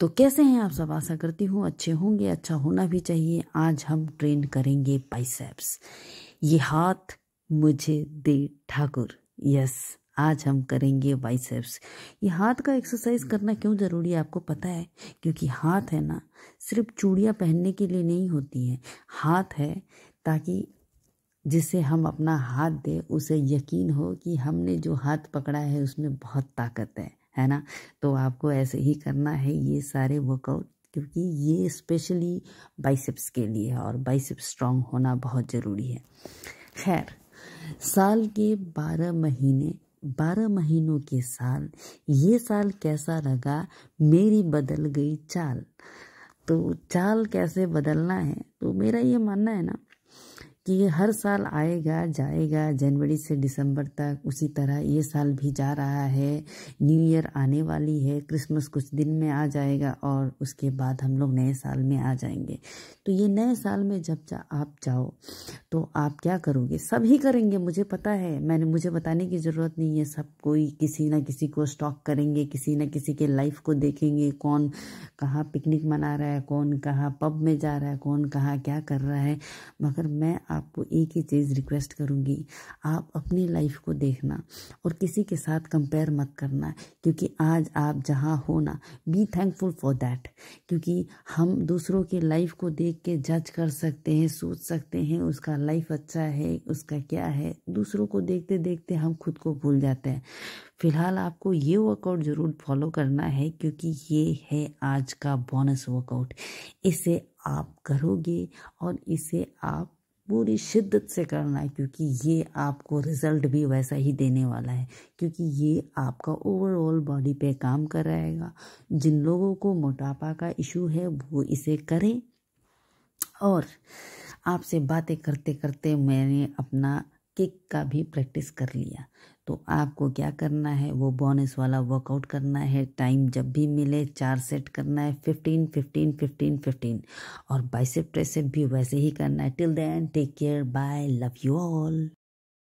तो कैसे हैं आप सब आशा करती हूँ अच्छे होंगे अच्छा होना भी चाहिए आज हम ट्रेन करेंगे बाइसेप्स ये हाथ मुझे दे ठाकुर यस आज हम करेंगे बाइसेप्स ये हाथ का एक्सरसाइज करना क्यों ज़रूरी है आपको पता है क्योंकि हाथ है ना सिर्फ चूड़ियाँ पहनने के लिए नहीं होती हैं हाथ है ताकि जिसे हम अपना हाथ दें उसे यकीन हो कि हमने जो हाथ पकड़ा है उसमें बहुत ताकत है है ना तो आपको ऐसे ही करना है ये सारे वर्कआउट क्योंकि ये स्पेशली बाइसेप्स के लिए है और बाइसेप्स स्ट्रांग होना बहुत ज़रूरी है खैर साल के बारह महीने बारह महीनों के साल ये साल कैसा लगा मेरी बदल गई चाल तो चाल कैसे बदलना है तो मेरा ये मानना है ना कि ये हर साल आएगा जाएगा जनवरी से दिसंबर तक उसी तरह ये साल भी जा रहा है न्यू ईयर आने वाली है क्रिसमस कुछ दिन में आ जाएगा और उसके बाद हम लोग नए साल में आ जाएंगे तो ये नए साल में जब जा, आप जाओ तो आप क्या करोगे सब ही करेंगे मुझे पता है मैंने मुझे बताने की ज़रूरत नहीं है सब कोई किसी ना किसी को स्टॉक करेंगे किसी ना किसी के लाइफ को देखेंगे कौन कहाँ पिकनिक मना रहा है कौन कहाँ पब में जा रहा है कौन कहाँ क्या कर रहा है मगर मैं आपको एक ही चीज़ रिक्वेस्ट करूँगी आप अपनी लाइफ को देखना और किसी के साथ कंपेयर मत करना क्योंकि आज आप जहाँ हो ना बी थैंकफुल फॉर दैट क्योंकि हम दूसरों के लाइफ को देख के जज कर सकते हैं सोच सकते हैं उसका लाइफ अच्छा है उसका क्या है दूसरों को देखते देखते हम खुद को भूल जाते हैं फिलहाल आपको ये वर्कआउट ज़रूर फॉलो करना है क्योंकि ये है आज का बोनस वर्कआउट इसे आप करोगे और इसे आप पूरी शिद्दत से करना है क्योंकि ये आपको रिज़ल्ट भी वैसा ही देने वाला है क्योंकि ये आपका ओवरऑल बॉडी पे काम कर रहेगा जिन लोगों को मोटापा का इशू है वो इसे करें और आपसे बातें करते करते मैंने अपना किक का भी प्रैक्टिस कर लिया तो आपको क्या करना है वो बोनस वाला वर्कआउट करना है टाइम जब भी मिले चार सेट करना है फिफ्टीन फिफ्टीन फिफ्टीन फिफ्टीन और बाइसेप ट्रेसेप भी वैसे ही करना है till then take care bye love you all